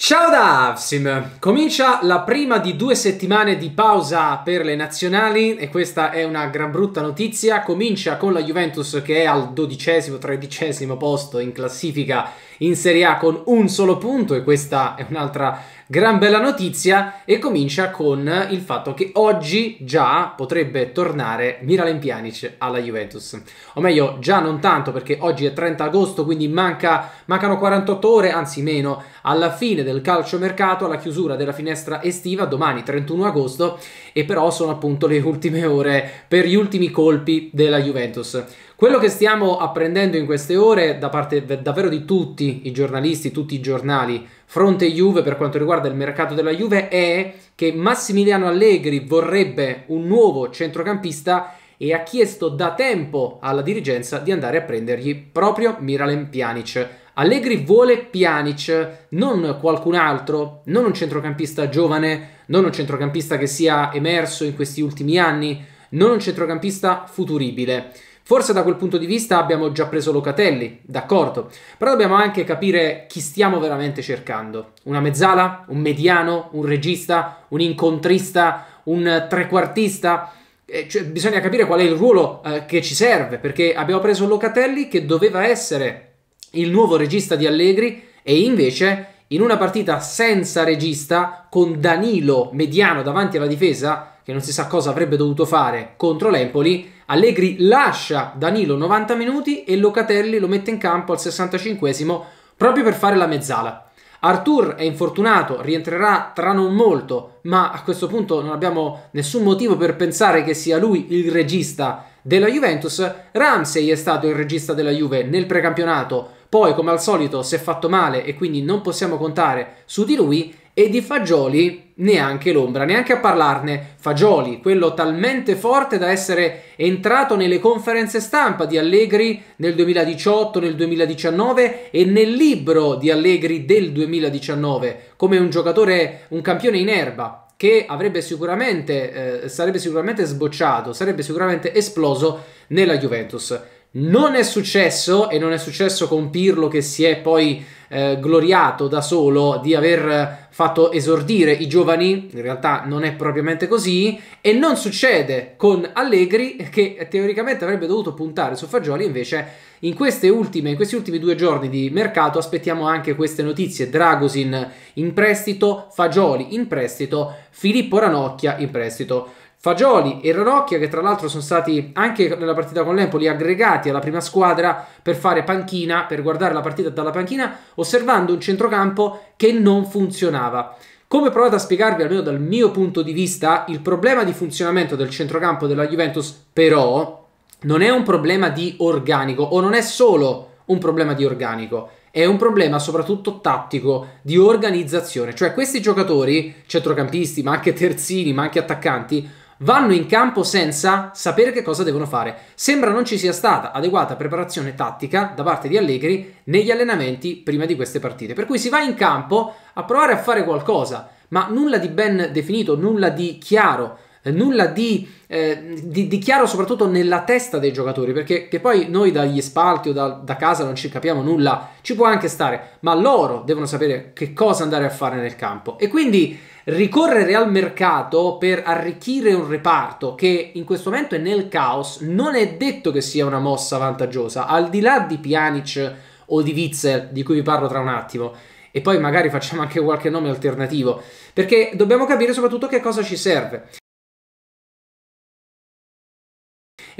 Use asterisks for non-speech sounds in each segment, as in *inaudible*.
Ciao da Avsim! Comincia la prima di due settimane di pausa per le nazionali e questa è una gran brutta notizia. Comincia con la Juventus che è al dodicesimo, tredicesimo posto in classifica in Serie A con un solo punto e questa è un'altra gran bella notizia e comincia con il fatto che oggi già potrebbe tornare Miralem Pjanic alla Juventus. O meglio, già non tanto perché oggi è 30 agosto, quindi manca, mancano 48 ore, anzi meno, alla fine del calciomercato, alla chiusura della finestra estiva, domani 31 agosto, e però sono appunto le ultime ore per gli ultimi colpi della Juventus. Quello che stiamo apprendendo in queste ore da parte davvero di tutti i giornalisti, tutti i giornali fronte Juve per quanto riguarda il mercato della Juve è che Massimiliano Allegri vorrebbe un nuovo centrocampista e ha chiesto da tempo alla dirigenza di andare a prendergli proprio Miralem Pjanic. Allegri vuole Pjanic, non qualcun altro, non un centrocampista giovane, non un centrocampista che sia emerso in questi ultimi anni, non un centrocampista futuribile. Forse da quel punto di vista abbiamo già preso Locatelli, d'accordo, però dobbiamo anche capire chi stiamo veramente cercando. Una mezzala? Un mediano? Un regista? Un incontrista? Un trequartista? Eh, cioè, bisogna capire qual è il ruolo eh, che ci serve, perché abbiamo preso Locatelli che doveva essere il nuovo regista di Allegri e invece in una partita senza regista, con Danilo mediano davanti alla difesa, che non si sa cosa avrebbe dovuto fare contro l'Empoli, Allegri lascia Danilo 90 minuti e Locatelli lo mette in campo al 65 proprio per fare la mezzala. Artur è infortunato, rientrerà tra non molto, ma a questo punto non abbiamo nessun motivo per pensare che sia lui il regista della Juventus. Ramsey è stato il regista della Juve nel precampionato, poi, come al solito, si è fatto male e quindi non possiamo contare su di lui. E di Fagioli neanche l'ombra, neanche a parlarne. Fagioli, quello talmente forte da essere entrato nelle conferenze stampa di Allegri nel 2018, nel 2019 e nel libro di Allegri del 2019, come un giocatore, un campione in erba che avrebbe sicuramente, eh, sarebbe sicuramente sbocciato, sarebbe sicuramente esploso nella Juventus. Non è successo, e non è successo con Pirlo che si è poi eh, gloriato da solo di aver fatto esordire i giovani, in realtà non è propriamente così, e non succede con Allegri che teoricamente avrebbe dovuto puntare su Fagioli, invece in, ultime, in, questi ultimi due giorni di mercato aspettiamo anche queste notizie. Dragosin in prestito, Fagioli in prestito, Filippo Ranocchia in prestito. Fagioli e Ranocchia che tra l'altro sono stati anche nella partita con l'Empoli aggregati alla prima squadra per fare panchina, per guardare la partita dalla panchina, osservando un centrocampo che non funzionava. Come provate a spiegarvi, almeno dal mio punto di vista, il problema di funzionamento del centrocampo della Juventus, però, non è un problema di organico o non è solo un problema di organico, è un problema soprattutto tattico, di organizzazione. Cioè questi giocatori, centrocampisti, ma anche terzini, ma anche attaccanti, vanno in campo senza sapere che cosa devono fare. Sembra non ci sia stata adeguata preparazione tattica da parte di Allegri negli allenamenti prima di queste partite. Per cui si va in campo a provare a fare qualcosa, ma nulla di ben definito, nulla di chiaro eh, nulla di, eh, di, di, chiaro soprattutto nella testa dei giocatori, perché che poi noi dagli spalti o da, da, casa non ci capiamo nulla, ci può anche stare, ma loro devono sapere che cosa andare a fare nel campo. E quindi ricorrere al mercato per arricchire un reparto che in questo momento è nel caos, non è detto che sia una mossa vantaggiosa, al di là di Pjanic o di Witzel, di cui vi parlo tra un attimo e poi magari facciamo anche qualche nome alternativo, perché dobbiamo capire soprattutto che cosa ci serve.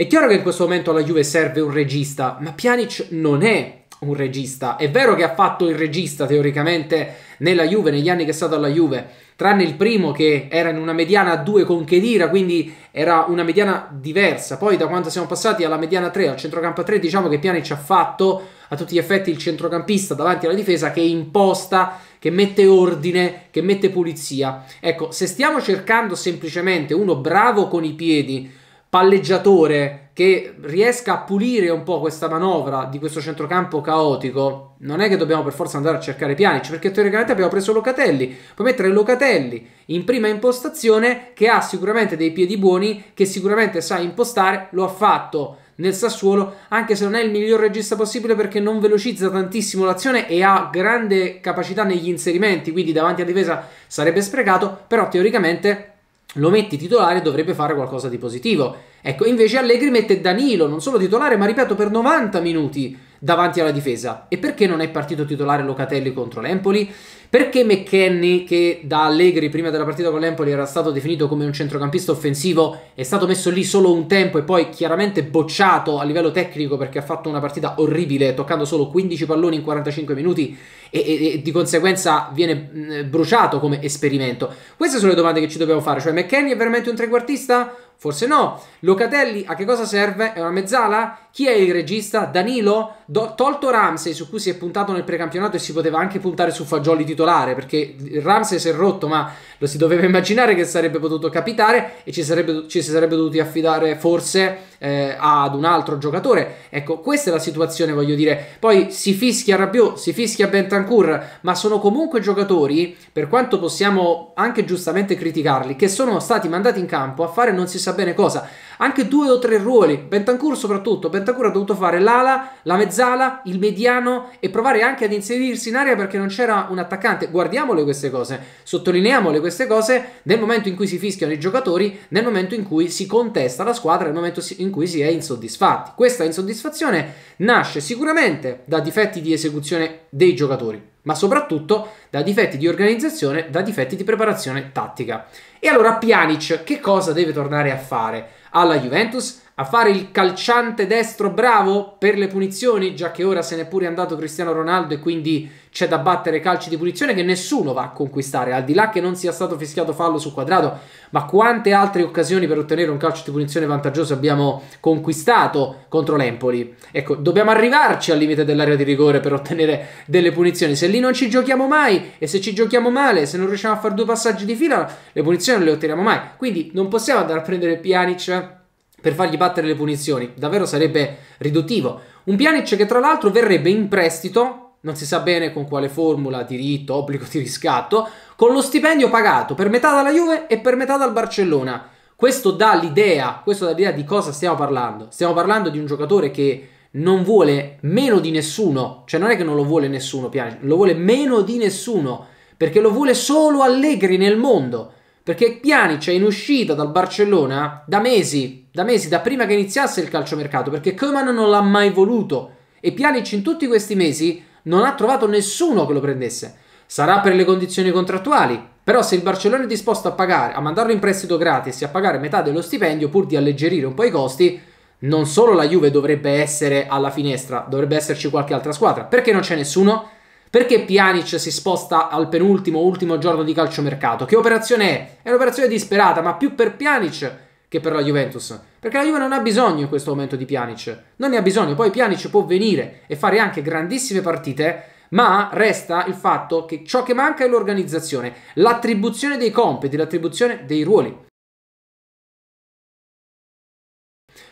È chiaro che in questo momento alla Juve serve un regista, ma Pjanic non è un regista. È vero che ha fatto il regista teoricamente nella Juve, negli anni che è stato alla Juve, tranne il primo che era in una mediana a due con Chedira, quindi era una mediana diversa. Poi da quando siamo passati alla mediana 3, al centrocampo 3, diciamo che Pjanic ha fatto a tutti gli effetti il centrocampista davanti alla difesa che imposta, che mette ordine, che mette pulizia. Ecco, se stiamo cercando semplicemente uno bravo con i piedi, palleggiatore che riesca a pulire un po' questa manovra di questo centrocampo caotico, non è che dobbiamo per forza andare a cercare Pjanic, perché teoricamente abbiamo preso Locatelli, puoi mettere Locatelli in prima impostazione che ha sicuramente dei piedi buoni, che sicuramente sa impostare, lo ha fatto nel Sassuolo, anche se non è il miglior regista possibile perché non velocizza tantissimo l'azione e ha grande capacità negli inserimenti, quindi davanti a difesa sarebbe sprecato, però teoricamente lo metti titolare dovrebbe fare qualcosa di positivo. Ecco, invece Allegri mette Danilo, non solo titolare, ma ripeto, per 90 minuti davanti alla difesa. E perché non è partito titolare Locatelli contro l'Empoli? Perché McKenny, che da Allegri prima della partita con l'Empoli era stato definito come un centrocampista offensivo, è stato messo lì solo un tempo e poi chiaramente bocciato a livello tecnico perché ha fatto una partita orribile, toccando solo 15 palloni in 45 minuti e, e, e di conseguenza viene mm, bruciato come esperimento. Queste sono le domande che ci dobbiamo fare, cioè McKenny è veramente un trequartista? Forse no. Locatelli a che cosa serve? È una mezzala? Chi è il regista? Danilo? Do- tolto Ramsey, su cui si è puntato nel precampionato e si poteva anche puntare su Fagioli titolare, perché Ramsey si è rotto, ma lo si doveva immaginare che sarebbe potuto capitare e ci, sarebbe, ci si sarebbe dovuti affidare forse eh, ad un altro giocatore. Ecco, questa è la situazione, voglio dire. Poi si fischia Rabiot, si fischia Bentancur, ma sono comunque giocatori, per quanto possiamo anche giustamente criticarli, che sono stati mandati in campo a fare non si sa bene cosa. Anche due o tre ruoli, Bentancur soprattutto, Bentancur Zantakura ha dovuto fare l'ala, la mezzala, il mediano e provare anche ad inserirsi in area perché non c'era un attaccante. Guardiamole queste cose, sottolineiamole queste cose nel momento in cui si fischiano i giocatori, nel momento in cui si contesta la squadra, nel momento in cui si è insoddisfatti. Questa insoddisfazione nasce sicuramente da difetti di esecuzione dei giocatori ma soprattutto da difetti di organizzazione, da difetti di preparazione tattica. E allora Pjanic che cosa deve tornare a fare alla Juventus? a fare il calciante destro bravo per le punizioni, già che ora se n'è pure andato Cristiano Ronaldo e quindi c'è da battere calci di punizione che nessuno va a conquistare, al di là che non sia stato fischiato fallo su quadrato, ma quante altre occasioni per ottenere un calcio di punizione vantaggioso abbiamo conquistato contro l'Empoli. Ecco, dobbiamo arrivarci al limite dell'area di rigore per ottenere delle punizioni, se lì non ci giochiamo mai e se ci giochiamo male, se non riusciamo a fare due passaggi di fila, le punizioni non le otteniamo mai. Quindi non possiamo andare a prendere Pjanic eh per fargli battere le punizioni. Davvero sarebbe riduttivo. Un Pjanic che tra l'altro verrebbe in prestito, non si sa bene con quale formula, diritto, obbligo di riscatto, con lo stipendio pagato per metà dalla Juve e per metà dal Barcellona. Questo dà l'idea, questo dà l'idea di cosa stiamo parlando. Stiamo parlando di un giocatore che non vuole meno di nessuno, cioè non è che non lo vuole nessuno Pjanic, lo vuole meno di nessuno, perché lo vuole solo Allegri nel mondo. Perché Pjanic è in uscita dal Barcellona da mesi, da mesi, da prima che iniziasse il calciomercato, perché Koeman non l'ha mai voluto e Pjanic in tutti questi mesi non ha trovato nessuno che lo prendesse. Sarà per le condizioni contrattuali, però se il Barcellona è disposto a pagare, a mandarlo in prestito gratis e a pagare metà dello stipendio pur di alleggerire un po' i costi, non solo la Juve dovrebbe essere alla finestra, dovrebbe esserci qualche altra squadra. Perché non c'è nessuno? Perché Pjanic si sposta al penultimo, ultimo giorno di calciomercato? Che operazione è? È un'operazione disperata, ma più per Pjanic che per la Juventus. Perché la Juve non ha bisogno in questo momento di Pjanic. Non ne ha bisogno. Poi Pjanic può venire e fare anche grandissime partite, ma resta il fatto che ciò che manca è l'organizzazione, l'attribuzione dei compiti, l'attribuzione dei ruoli.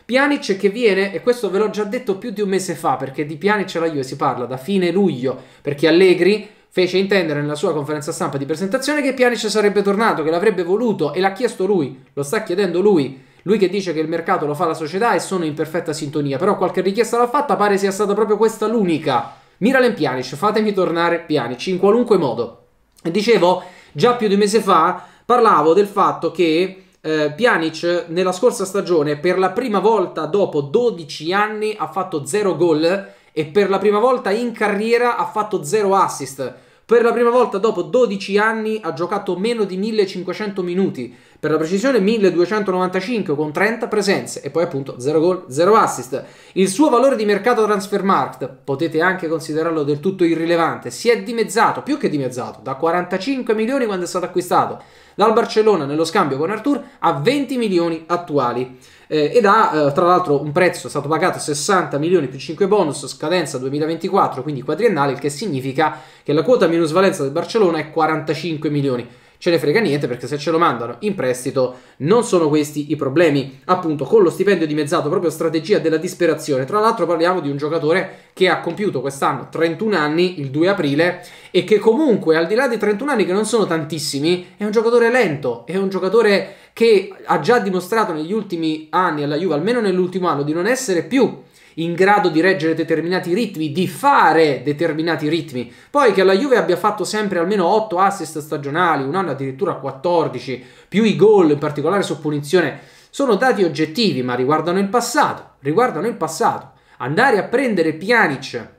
Pjanic che viene, e questo ve l'ho già detto più di un mese fa, perché di Pjanic alla Juve si parla da fine luglio, perché Allegri fece intendere nella sua conferenza stampa di presentazione che Pjanic sarebbe tornato, che l'avrebbe voluto e l'ha chiesto lui, lo sta chiedendo lui lui che dice che il mercato lo fa la società e sono in perfetta sintonia, però qualche richiesta l'ha fatta, pare sia stata proprio questa l'unica. Miralem Pjanic, fatemi tornare Pjanic in qualunque modo. Dicevo, già più di un mese fa parlavo del fatto che eh, Pjanic nella scorsa stagione per la prima volta dopo 12 anni ha fatto 0 gol e per la prima volta in carriera ha fatto 0 assist. Per la prima volta dopo 12 anni ha giocato meno di 1500 minuti per la precisione 1295 con 30 presenze e poi appunto 0 gol, 0 assist. Il suo valore di mercato transfermarkt, potete anche considerarlo del tutto irrilevante, si è dimezzato, più che dimezzato, da 45 milioni quando è stato acquistato dal Barcellona nello scambio con Artur a 20 milioni attuali eh, ed ha eh, tra l'altro un prezzo è stato pagato 60 milioni più 5 bonus scadenza 2024 quindi quadriennale il che significa che la quota minusvalenza del Barcellona è 45 milioni ce ne frega niente perché se ce lo mandano in prestito non sono questi i problemi. Appunto, con lo stipendio dimezzato, proprio strategia della disperazione. Tra l'altro parliamo di un giocatore che ha compiuto quest'anno 31 anni, il 2 aprile, e che comunque, al di là dei 31 anni che non sono tantissimi, è un giocatore lento, è un giocatore che ha già dimostrato negli ultimi anni alla Juve, almeno nell'ultimo anno, di non essere più in grado di reggere determinati ritmi, di fare determinati ritmi. Poi che la Juve abbia fatto sempre almeno 8 assist stagionali, un anno addirittura 14, più i gol, in particolare su punizione, sono dati oggettivi, ma riguardano il passato, riguardano il passato. Andare a prendere Pjanic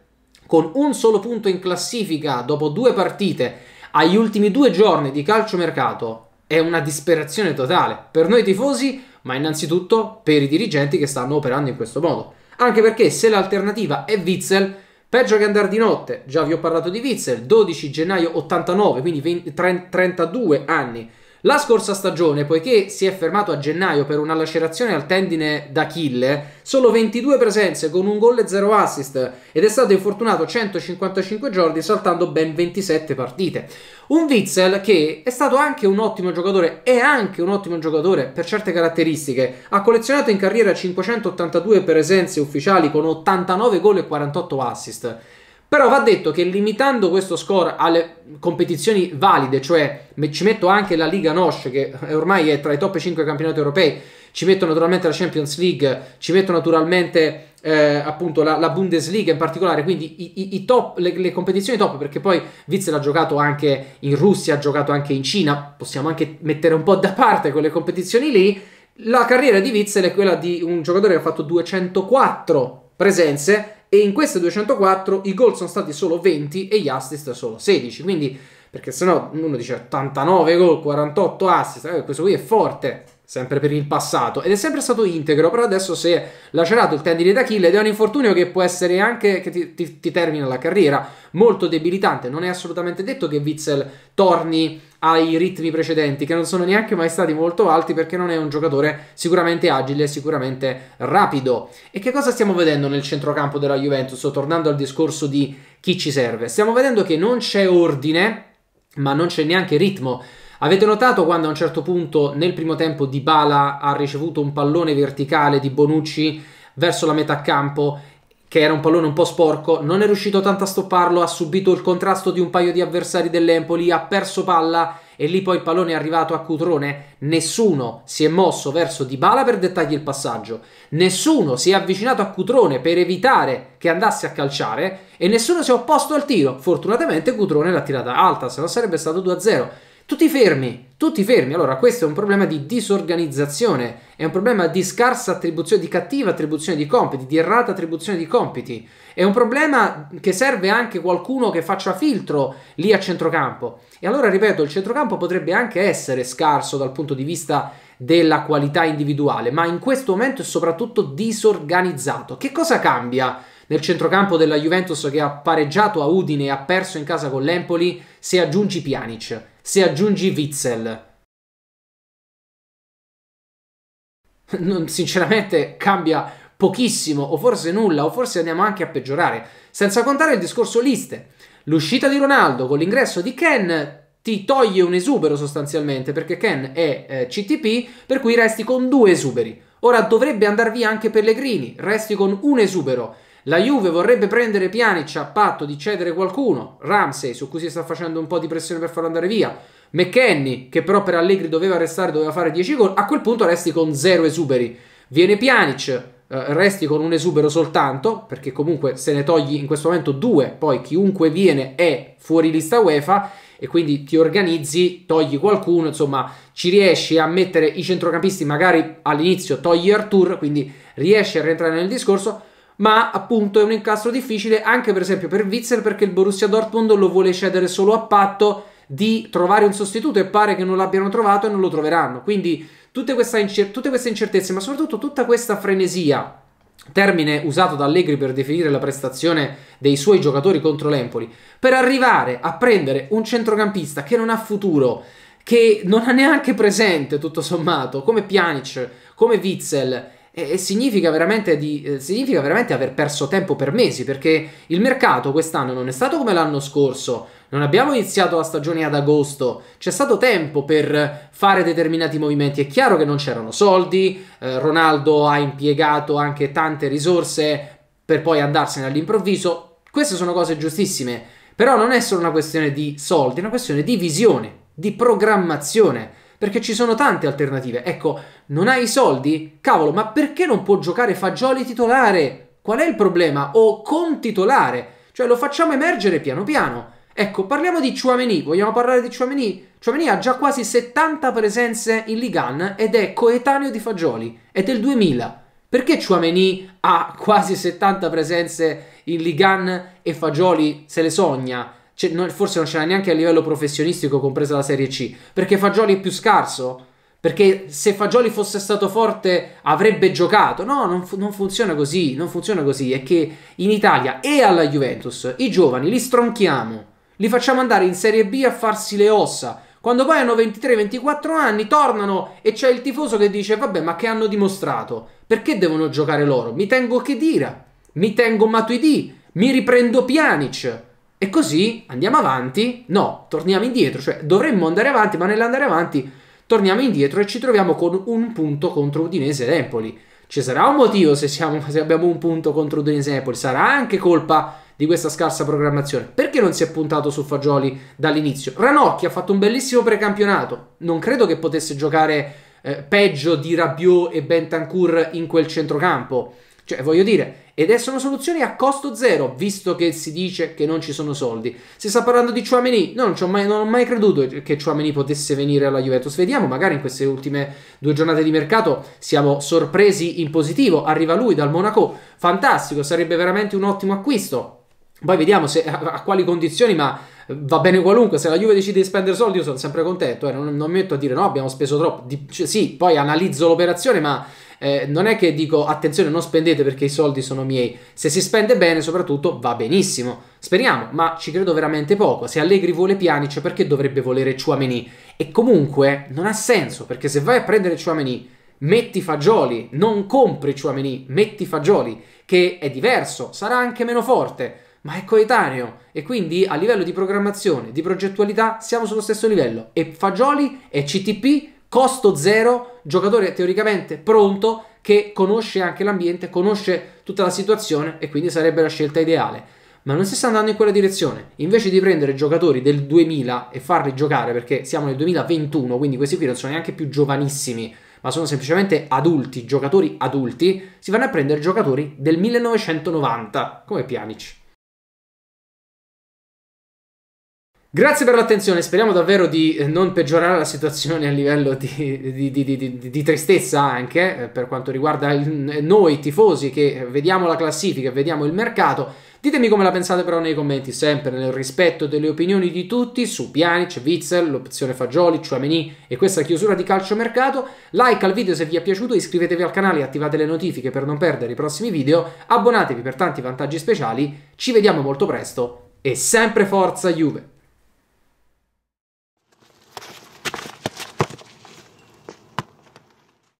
con un solo punto in classifica dopo due partite agli ultimi due giorni di calciomercato è una disperazione totale per noi tifosi, ma innanzitutto per i dirigenti che stanno operando in questo modo anche perché se l'alternativa è Witzel, peggio che andare di notte, già vi ho parlato di Witzel, 12 gennaio 89, quindi 20, 32 anni la scorsa stagione, poiché si è fermato a gennaio per una lacerazione al tendine d'Achille, solo 22 presenze con un gol e 0 assist ed è stato infortunato 155 giorni saltando ben 27 partite. Un Witzel che è stato anche un ottimo giocatore, è anche un ottimo giocatore per certe caratteristiche, ha collezionato in carriera 582 presenze ufficiali con 89 gol e 48 assist. Però va detto che limitando questo score alle competizioni valide, cioè ci metto anche la Liga Nosh, che ormai è tra i top 5 campionati europei, ci metto naturalmente la Champions League, ci metto naturalmente eh, appunto la, la, Bundesliga in particolare, quindi i, i, i top, le, le, competizioni top, perché poi Witzel ha giocato anche in Russia, ha giocato anche in Cina, possiamo anche mettere un po' da parte quelle competizioni lì. La carriera di Witzel è quella di un giocatore che ha fatto 204 presenze e in queste 204 i gol sono stati solo 20 e gli assist solo 16, quindi perché sennò uno dice 89 gol, 48 assist, eh, questo qui è forte sempre per il passato ed è sempre stato integro però adesso si è lacerato il tendine d'Achille ed è un infortunio che può essere anche che ti, ti, ti, termina la carriera molto debilitante non è assolutamente detto che Witzel torni ai ritmi precedenti che non sono neanche mai stati molto alti perché non è un giocatore sicuramente agile sicuramente rapido e che cosa stiamo vedendo nel centrocampo della Juventus tornando al discorso di chi ci serve stiamo vedendo che non c'è ordine ma non c'è neanche ritmo Avete notato quando a un certo punto nel primo tempo Dybala ha ricevuto un pallone verticale di Bonucci verso la metà campo che era un pallone un po' sporco, non è riuscito tanto a stopparlo, ha subito il contrasto di un paio di avversari dell'Empoli, ha perso palla e lì poi il pallone è arrivato a Cutrone. Nessuno si è mosso verso Dybala per dettagli il passaggio, nessuno si è avvicinato a Cutrone per evitare che andasse a calciare e nessuno si è opposto al tiro. Fortunatamente Cutrone l'ha tirata alta, se no sarebbe stato 2-0. Tutti fermi, tutti fermi. Allora, questo è un problema di disorganizzazione, è un problema di scarsa attribuzione, di cattiva attribuzione di compiti, di errata attribuzione di compiti. È un problema che serve anche qualcuno che faccia filtro lì a centrocampo. E allora, ripeto, il centrocampo potrebbe anche essere scarso dal punto di vista della qualità individuale, ma in questo momento è soprattutto disorganizzato. Che cosa cambia? nel centrocampo della Juventus che ha pareggiato a Udine e ha perso in casa con l'Empoli se aggiungi Pjanic se aggiungi Witzel. Non, sinceramente cambia pochissimo o forse nulla o forse andiamo anche a peggiorare. Senza contare il discorso liste. L'uscita di Ronaldo con l'ingresso di Ken ti toglie un esubero sostanzialmente perché Ken è eh, CTP per cui resti con due esuberi. Ora dovrebbe andare via anche Pellegrini, resti con un esubero. La Juve vorrebbe prendere Pjanic a patto di cedere qualcuno, Ramsey su cui si sta facendo un po' di pressione per farlo andare via, McKenny che però per Allegri doveva restare, doveva fare 10 gol, a quel punto resti con 0 esuberi. Viene Pjanic, eh, resti con un esubero soltanto, perché comunque se ne togli in questo momento due, poi chiunque viene è fuori lista UEFA e quindi ti organizzi, togli qualcuno, insomma ci riesci a mettere i centrocampisti, magari all'inizio togli Artur, quindi riesci a rientrare nel discorso, ma appunto è un incastro difficile anche per esempio per Witzel perché il Borussia Dortmund lo vuole cedere solo a patto di trovare un sostituto e pare che non l'abbiano trovato e non lo troveranno. Quindi tutte, incer- tutte queste incertezze, ma soprattutto tutta questa frenesia termine usato da Allegri per definire la prestazione dei suoi giocatori contro l'Empoli, per arrivare a prendere un centrocampista che non ha futuro, che non ha neanche presente tutto sommato, come Pjanic, come Witzel, e, significa veramente, di, eh, significa veramente aver perso tempo per mesi perché il mercato quest'anno non è stato come l'anno scorso. Non abbiamo iniziato la stagione ad agosto, c'è stato tempo per fare determinati movimenti. È chiaro che non c'erano soldi, eh, Ronaldo ha impiegato anche tante risorse per poi andarsene all'improvviso. Queste sono cose giustissime, però non è solo una questione di soldi, è una questione di visione, di programmazione perché ci sono tante alternative. Ecco, non hai i soldi? Cavolo, ma perché non può giocare Fagioli titolare? Qual è il problema? O con titolare? Cioè lo facciamo emergere piano piano. Ecco, parliamo di Chouameni, vogliamo parlare di Chouameni? Chouameni ha già quasi 70 presenze in Ligan ed è coetaneo di Fagioli, è del 2000. Perché Chouameni ha quasi 70 presenze in Ligan e Fagioli se le sogna? Cioè, no, forse non ce l'ha neanche a livello professionistico, compresa la Serie C. Perché Fagioli è più scarso? Perché se Fagioli fosse stato forte avrebbe giocato. No, non, fu non, funziona così. Non funziona così. È che in Italia e alla Juventus i giovani li stronchiamo, li facciamo andare in Serie B a farsi le ossa. Quando poi hanno 23-24 anni tornano e c'è il tifoso che dice vabbè ma che hanno dimostrato? Perché devono giocare loro? Mi tengo Chedira, mi tengo Matuidi, mi riprendo Pjanic. E così andiamo avanti? No, torniamo indietro, cioè dovremmo andare avanti, ma nell'andare avanti torniamo indietro e ci troviamo con un punto contro Udinese ed Empoli. Ci sarà un motivo se, siamo, *laughs* se abbiamo un punto contro Udinese ed Empoli, sarà anche colpa di questa scarsa programmazione. Perché non si è puntato su Fagioli dall'inizio? Ranocchi ha fatto un bellissimo precampionato, non credo che potesse giocare eh, peggio di Rabiot e Bentancur in quel centrocampo. Cioè, voglio dire, ed è, sono soluzioni a costo zero, visto che si dice che non ci sono soldi. Si sta parlando di Chouameni, no, non, mai, non ho mai creduto che Chouameni potesse venire alla Juventus. Vediamo, magari in queste ultime due giornate di mercato siamo sorpresi in positivo. Arriva lui dal Monaco, fantastico, sarebbe veramente un ottimo acquisto. Poi vediamo se, a, a quali condizioni, ma eh, va bene qualunque, se la Juve decide di spendere soldi io sono sempre contento, eh, non, non, mi metto a dire no, abbiamo speso troppo, di, cioè, sì, poi analizzo l'operazione, ma eh, non è che dico attenzione non spendete perché i soldi sono miei, se si spende bene soprattutto va benissimo, speriamo, ma ci credo veramente poco, se Allegri vuole Pjanic perché dovrebbe volere Chouameni? E comunque non ha senso perché se vai a prendere Chouameni metti fagioli, non compri Chouameni, metti fagioli, che è diverso, sarà anche meno forte, ma è coetaneo e quindi a livello di programmazione, di progettualità siamo sullo stesso livello e fagioli e CTP costo zero, giocatore teoricamente pronto che conosce anche l'ambiente, conosce tutta la situazione e quindi sarebbe la scelta ideale. Ma non si sta andando in quella direzione. Invece di prendere giocatori del 2000 e farli giocare, perché siamo nel 2021, quindi questi qui non sono neanche più giovanissimi, ma sono semplicemente adulti, giocatori adulti, si vanno a prendere giocatori del 1990, come Pianici. Grazie per l'attenzione, speriamo davvero di eh, non peggiorare la situazione a livello di, di, di, di tristezza anche eh, per quanto riguarda il, eh, noi tifosi che vediamo la classifica, vediamo il mercato. Ditemi come la pensate però nei commenti, sempre nel rispetto delle opinioni di tutti su Pjanic, Witzel, l'opzione Fagioli, Chouameni e questa chiusura di calciomercato. Like al video se vi è piaciuto, iscrivetevi al canale e attivate le notifiche per non perdere i prossimi video, abbonatevi per tanti vantaggi speciali, ci vediamo molto presto e sempre forza Juve!